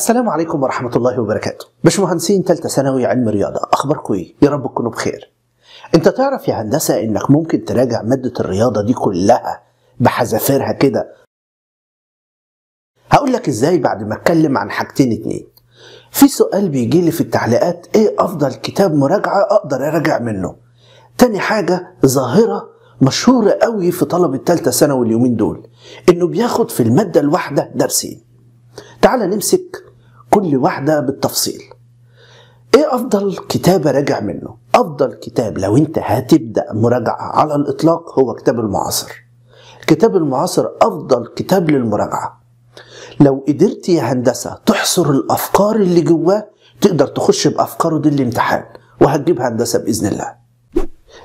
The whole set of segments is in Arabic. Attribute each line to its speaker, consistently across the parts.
Speaker 1: السلام عليكم ورحمة الله وبركاته باشمهندسين تالتة ثانوي علم رياضة أخبركم إيه؟ يا رب تكونوا بخير أنت تعرف يا هندسة إنك ممكن تراجع مادة الرياضة دي كلها بحذافيرها كده هقول لك إزاي بعد ما أتكلم عن حاجتين اتنين في سؤال بيجي لي في التعليقات إيه أفضل كتاب مراجعة أقدر أراجع منه تاني حاجة ظاهرة مشهورة قوي في طلبة تالتة ثانوي اليومين دول إنه بياخد في المادة الواحدة درسين تعال نمسك كل واحدة بالتفصيل ايه افضل كتاب راجع منه افضل كتاب لو انت هتبدأ مراجعة على الاطلاق هو كتاب المعاصر كتاب المعاصر افضل كتاب للمراجعة لو قدرت يا هندسة تحصر الافكار اللي جواه تقدر تخش بافكاره دي الامتحان وهتجيب هندسة باذن الله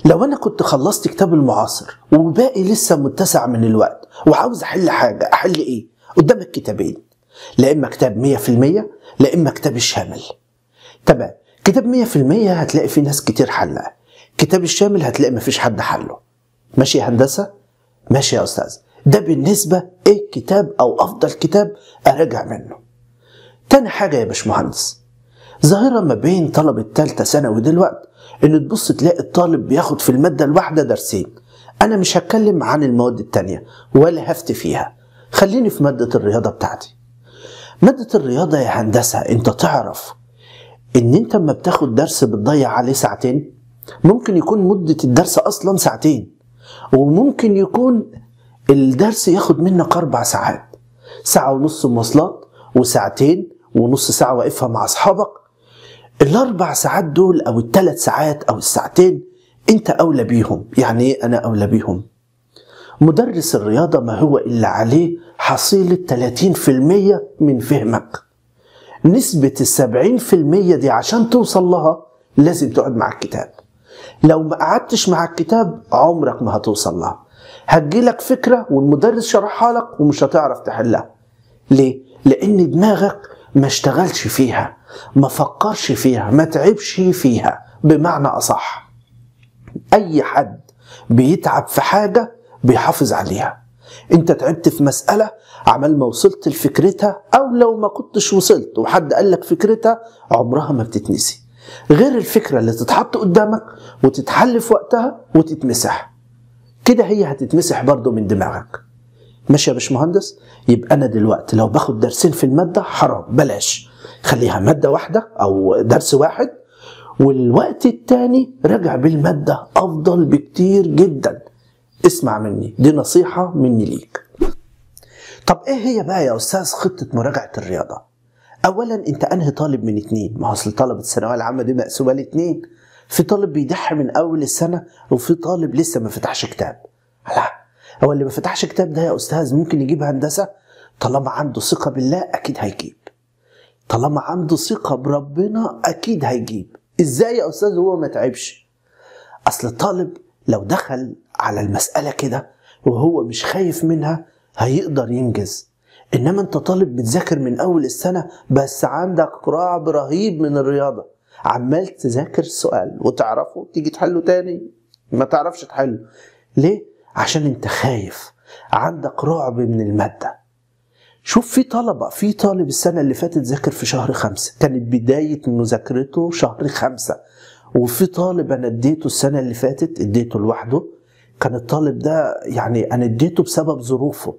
Speaker 1: لو انا كنت خلصت كتاب المعاصر وباقي لسه متسع من الوقت وعاوز احل حاجة احل ايه قدامك كتابين لا اما كتاب 100% لا اما كتاب الشامل تمام كتاب 100% هتلاقي فيه ناس كتير حلها كتاب الشامل هتلاقي مفيش حد حله ماشي يا هندسه ماشي يا استاذ ده بالنسبه ايه كتاب او افضل كتاب اراجع منه تاني حاجه يا باشمهندس ظاهره ما بين طلب التالتة ثانوي دلوقتي ان تبص تلاقي الطالب بياخد في الماده الواحده درسين انا مش هتكلم عن المواد التانية ولا هفت فيها خليني في ماده الرياضه بتاعتي مادة الرياضة يا هندسة انت تعرف ان انت لما بتاخد درس بتضيع عليه ساعتين ممكن يكون مدة الدرس اصلا ساعتين وممكن يكون الدرس ياخد منك اربع ساعات ساعة ونص مواصلات وساعتين ونص ساعة واقفها مع اصحابك الاربع ساعات دول او الثلاث ساعات او الساعتين انت اولى بيهم يعني ايه انا اولى بيهم مدرس الرياضة ما هو إلا عليه حصيلة 30% من فهمك نسبة السبعين في المية دي عشان توصل لها لازم تقعد مع الكتاب لو ما قعدتش مع الكتاب عمرك ما هتوصل لها هتجيلك فكرة والمدرس شرحها لك ومش هتعرف تحلها ليه؟ لأن دماغك ما اشتغلش فيها ما فكرش فيها ما تعبش فيها بمعنى أصح أي حد بيتعب في حاجة بيحافظ عليها انت تعبت في مسألة عمال ما وصلت لفكرتها او لو ما كنتش وصلت وحد قال لك فكرتها عمرها ما بتتنسي غير الفكرة اللي تتحط قدامك وتتحل في وقتها وتتمسح كده هي هتتمسح برضو من دماغك ماشي يا باشمهندس يبقى انا دلوقتي لو باخد درسين في المادة حرام بلاش خليها مادة واحدة او درس واحد والوقت التاني رجع بالمادة افضل بكتير جدا اسمع مني دي نصيحة مني ليك طب ايه هي بقى يا استاذ خطة مراجعة الرياضة اولا انت انهي طالب من اتنين ما اصل طلبة الثانوية العامة دي مقسومة لاتنين في طالب بيضحي من اول السنة وفي طالب لسه ما فتحش كتاب لا هو اللي ما فتحش كتاب ده يا استاذ ممكن يجيب هندسة طالما عنده ثقة بالله اكيد هيجيب طالما عنده ثقة بربنا اكيد هيجيب ازاي يا استاذ هو ما تعبش اصل الطالب لو دخل على المسألة كده وهو مش خايف منها هيقدر ينجز انما انت طالب بتذاكر من اول السنة بس عندك رعب رهيب من الرياضة عمال تذاكر السؤال وتعرفه تيجي تحله تاني ما تعرفش تحله ليه؟ عشان انت خايف عندك رعب من المادة شوف في طلبة في طالب السنة اللي فاتت ذاكر في شهر خمسة كانت بداية مذاكرته شهر خمسة وفي طالب انا اديته السنة اللي فاتت اديته لوحده كان الطالب ده يعني انا اديته بسبب ظروفه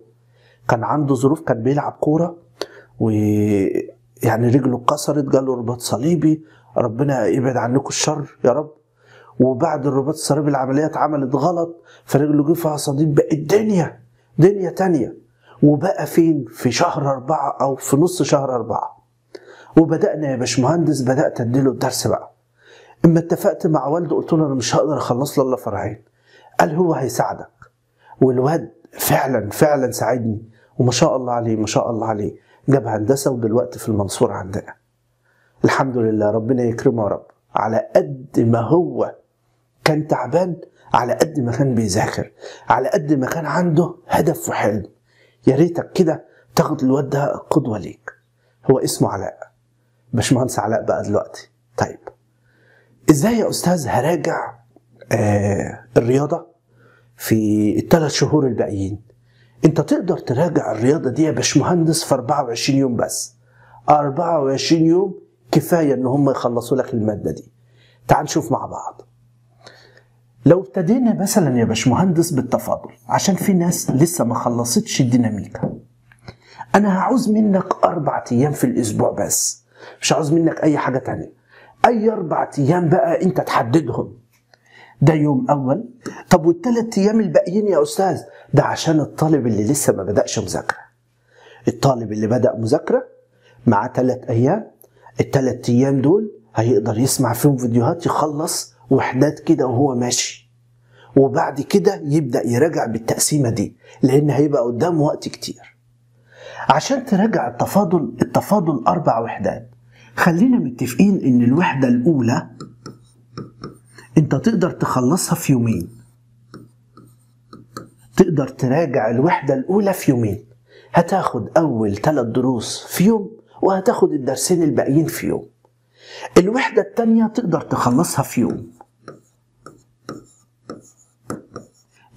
Speaker 1: كان عنده ظروف كان بيلعب كوره و يعني رجله اتكسرت جاله رباط صليبي ربنا يبعد عنكم الشر يا رب وبعد الرباط الصليبي العمليه اتعملت غلط فرجله جه فيها صديد بقت دنيا دنيا تانية وبقى فين في شهر أربعة أو في نص شهر أربعة وبدأنا يا باشمهندس بدأت أديله الدرس بقى اما اتفقت مع والده قلت له انا مش هقدر اخلص له الا فرعين قال هو هيساعدك والواد فعلا فعلا ساعدني وما شاء الله عليه ما شاء الله عليه جاب هندسه ودلوقتي في المنصوره عندنا الحمد لله ربنا يكرمه يا رب على قد ما هو كان تعبان على قد ما كان بيذاكر على قد ما كان عنده هدف وحلم يا ريتك كده تاخد الواد ده قدوه ليك هو اسمه علاء باشمهندس علاء بقى دلوقتي طيب ازاي يا استاذ هراجع آه، الرياضه في الثلاث شهور الباقيين انت تقدر تراجع الرياضه دي يا باشمهندس في 24 يوم بس 24 يوم كفايه ان هم يخلصوا لك الماده دي تعال نشوف مع بعض لو ابتدينا مثلا يا باشمهندس بالتفاضل عشان في ناس لسه ما خلصتش الديناميكا انا هعوز منك اربع ايام في الاسبوع بس مش عاوز منك اي حاجه تانية اي اربع ايام بقى انت تحددهم ده يوم اول طب والثلاث ايام الباقيين يا استاذ ده عشان الطالب اللي لسه ما بداش مذاكره الطالب اللي بدا مذاكره معاه ثلاث ايام الثلاث ايام دول هيقدر يسمع فيهم فيديوهات يخلص وحدات كده وهو ماشي وبعد كده يبدا يراجع بالتقسيمه دي لان هيبقى قدام وقت كتير عشان تراجع التفاضل التفاضل اربع وحدات خلينا متفقين ان الوحده الاولى انت تقدر تخلصها في يومين تقدر تراجع الوحدة الأولى في يومين هتاخد أول ثلاث دروس في يوم وهتاخد الدرسين الباقيين في يوم الوحدة التانية تقدر تخلصها في يوم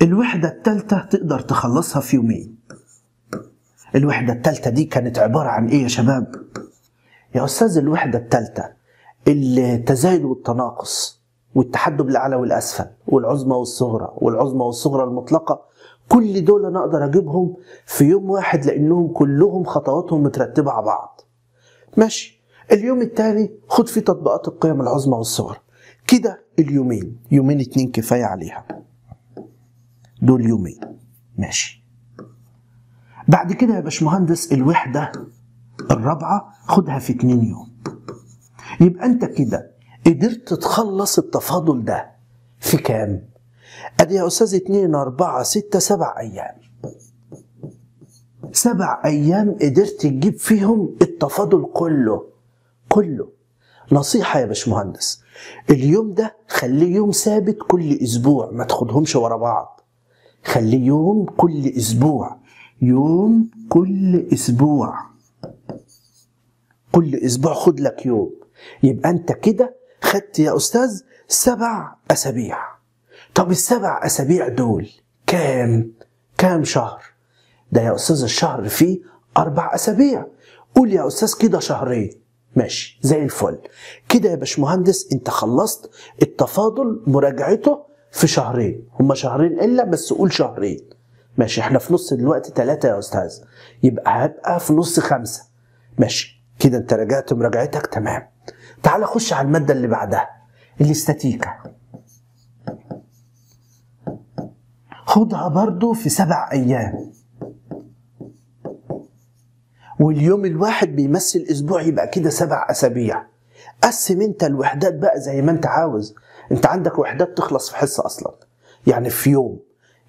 Speaker 1: الوحدة التالتة تقدر تخلصها في يومين الوحدة التالتة دي كانت عبارة عن ايه يا شباب؟ يا أستاذ الوحدة التالتة التزايد والتناقص والتحدب الاعلى والاسفل والعظمى والصغرى والعظمى والصغرى المطلقه كل دول انا اقدر اجيبهم في يوم واحد لانهم كلهم خطواتهم مترتبه على بعض ماشي اليوم الثاني خد فيه تطبيقات القيم العظمى والصغرى كده اليومين يومين اتنين كفايه عليها دول يومين ماشي بعد كده يا باشمهندس الوحده الرابعه خدها في اتنين يوم يبقى انت كده قدرت تخلص التفاضل ده في كام؟ ادي يا استاذ 2 4 6 7 ايام سبع ايام قدرت تجيب فيهم التفاضل كله كله نصيحه يا باشمهندس اليوم ده خليه يوم ثابت كل اسبوع ما تاخدهمش ورا بعض خليه يوم كل اسبوع يوم كل اسبوع كل اسبوع خد لك يوم يبقى انت كده أخذت يا أستاذ سبع أسابيع طب السبع أسابيع دول كام كام شهر ده يا أستاذ الشهر فيه أربع أسابيع قول يا أستاذ كده شهرين ماشي زي الفل كده يا باشمهندس انت خلصت التفاضل مراجعته في شهرين هما شهرين الا بس قول شهرين ماشي احنا في نص دلوقتي ثلاثة يا استاذ يبقى هبقى في نص خمسة ماشي كده انت راجعت مراجعتك تمام تعال خش على المادة اللي بعدها الاستاتيكا خدها برضو في سبع أيام واليوم الواحد بيمثل أسبوع يبقى كده سبع أسابيع قسم انت الوحدات بقى زي ما انت عاوز انت عندك وحدات تخلص في حصة أصلا يعني في يوم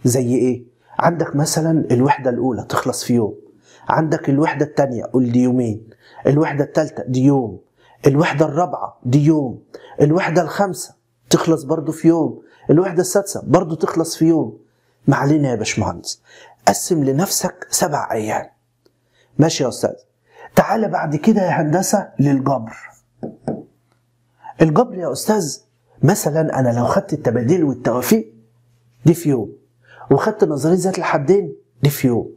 Speaker 1: زي ايه عندك مثلا الوحدة الأولى تخلص في يوم عندك الوحدة التانية قول دي يومين الوحدة التالتة دي يوم الوحدة الرابعة دي يوم الوحدة الخامسة تخلص برضو في يوم الوحدة السادسة برضو تخلص في يوم ما علينا يا باشمهندس قسم لنفسك سبع أيام ماشي يا أستاذ تعالى بعد كده يا هندسة للجبر الجبر يا أستاذ مثلا أنا لو خدت التباديل والتوافيق دي في يوم وخدت نظرية ذات الحدين دي في يوم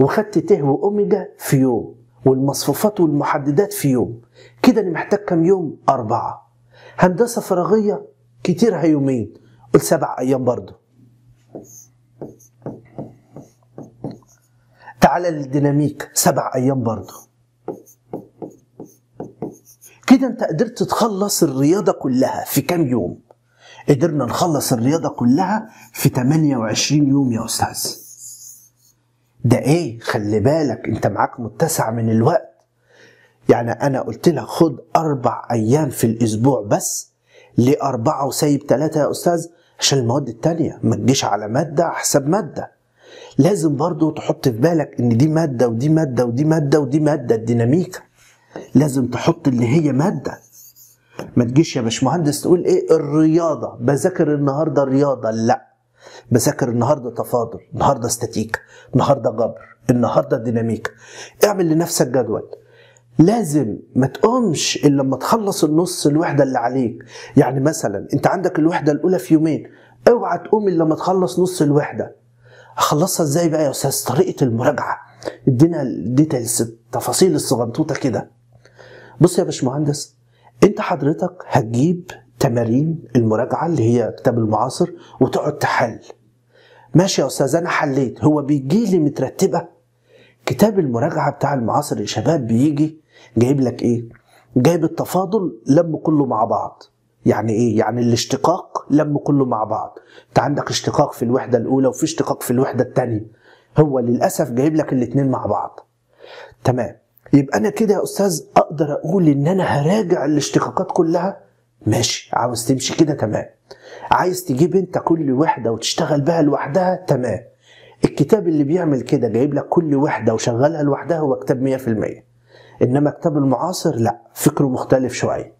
Speaker 1: وخدت ت وأوميجا في يوم والمصفوفات والمحددات في يوم كده انا محتاج كام يوم اربعه هندسه فراغيه كتيرها يومين قول سبع ايام برضه تعالى للديناميك سبع ايام برضه كده انت قدرت تخلص الرياضه كلها في كام يوم قدرنا نخلص الرياضه كلها في 28 يوم يا استاذ ده ايه خلي بالك انت معاك متسع من الوقت يعني أنا قلت لك خد أربع أيام في الأسبوع بس لأربعة وسايب ثلاثة يا أستاذ؟ عشان المواد التانية ما تجيش على مادة حسب مادة لازم برضو تحط في بالك إن دي مادة ودي مادة ودي مادة ودي مادة الديناميكا لازم تحط اللي هي مادة ما تجيش يا باشمهندس تقول ايه الرياضة بذاكر النهاردة رياضة لا بذاكر النهاردة تفاضل النهاردة استاتيكا النهاردة جبر النهاردة ديناميكا اعمل لنفسك جدول لازم ما تقومش الا لما تخلص النص الوحده اللي عليك يعني مثلا انت عندك الوحده الاولى في يومين اوعى تقوم الا لما تخلص نص الوحده اخلصها ازاي بقى يا استاذ طريقه المراجعه ادينا الديتيلز التفاصيل الصغنطوطه كده بص يا باشمهندس انت حضرتك هتجيب تمارين المراجعه اللي هي كتاب المعاصر وتقعد تحل ماشي يا استاذ انا حليت هو بيجي لي مترتبه كتاب المراجعه بتاع المعاصر الشباب بيجي جايب لك ايه جايب التفاضل لم كله مع بعض يعني ايه يعني الاشتقاق لم كله مع بعض انت عندك اشتقاق في الوحده الاولى وفي اشتقاق في الوحده الثانيه هو للاسف جايب لك الاثنين مع بعض تمام يبقى انا كده يا استاذ اقدر اقول ان انا هراجع الاشتقاقات كلها ماشي عاوز تمشي كده تمام عايز تجيب انت كل وحده وتشتغل بها لوحدها تمام الكتاب اللي بيعمل كده جايب لك كل وحده وشغلها لوحدها هو كتاب 100% انما كتاب المعاصر لا فكره مختلف شويه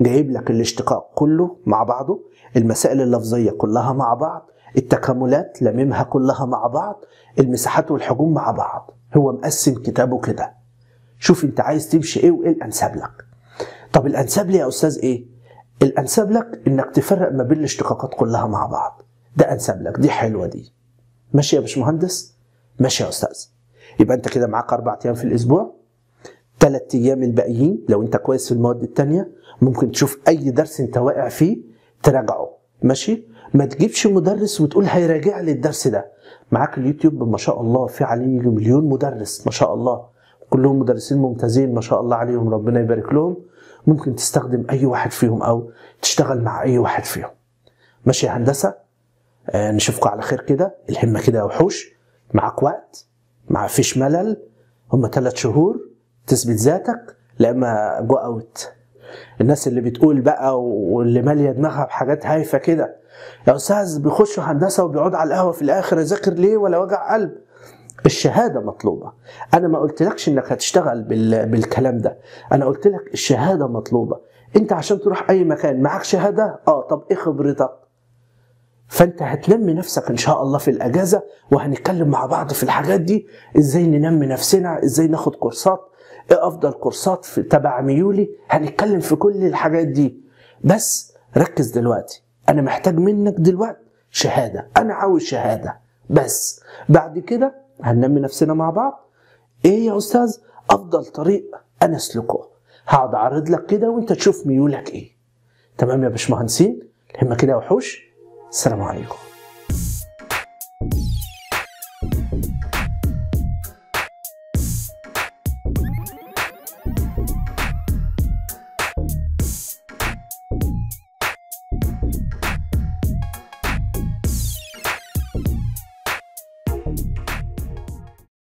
Speaker 1: جايب لك الاشتقاق كله مع بعضه المسائل اللفظيه كلها مع بعض التكاملات لممها كلها مع بعض المساحات والحجوم مع بعض هو مقسم كتابه كده شوف انت عايز تمشي ايه وايه الانسب لك طب الانسب لي يا استاذ ايه الانسب لك انك تفرق ما بين الاشتقاقات كلها مع بعض ده انسب لك دي حلوه دي ماشي يا باشمهندس ماشي يا استاذ يبقى انت كده معاك اربع ايام في الاسبوع ثلاث ايام الباقيين لو انت كويس في المواد الثانيه ممكن تشوف اي درس انت واقع فيه تراجعه ماشي ما تجيبش مدرس وتقول هيراجع لي الدرس ده معاك اليوتيوب ما شاء الله في عليه مليون مدرس ما شاء الله كلهم مدرسين ممتازين ما شاء الله عليهم ربنا يبارك لهم ممكن تستخدم اي واحد فيهم او تشتغل مع اي واحد فيهم ماشي يا هندسه آه نشوفكم على خير كده الهمه كده يا وحوش معاك وقت ما فيش ملل هم ثلاث شهور تثبت ذاتك لا اما جو اوت الناس اللي بتقول بقى واللي ماليه دماغها بحاجات هايفه كده يا استاذ بيخش هندسه وبيقعد على القهوه في الاخر اذاكر ليه ولا وجع قلب الشهادة مطلوبة أنا ما قلتلكش إنك هتشتغل بالكلام ده أنا قلت لك الشهادة مطلوبة أنت عشان تروح أي مكان معاك شهادة آه طب إيه خبرتك فأنت هتنمي نفسك إن شاء الله في الأجازة وهنتكلم مع بعض في الحاجات دي إزاي ننمي نفسنا إزاي ناخد كورسات ايه افضل كورسات في تبع ميولي هنتكلم في كل الحاجات دي بس ركز دلوقتي انا محتاج منك دلوقتي شهاده انا عاوز شهاده بس بعد كده هننمي نفسنا مع بعض ايه يا استاذ افضل طريق انا اسلكه هقعد اعرض لك كده وانت تشوف ميولك ايه تمام يا باشمهندسين الهمه كده وحوش السلام عليكم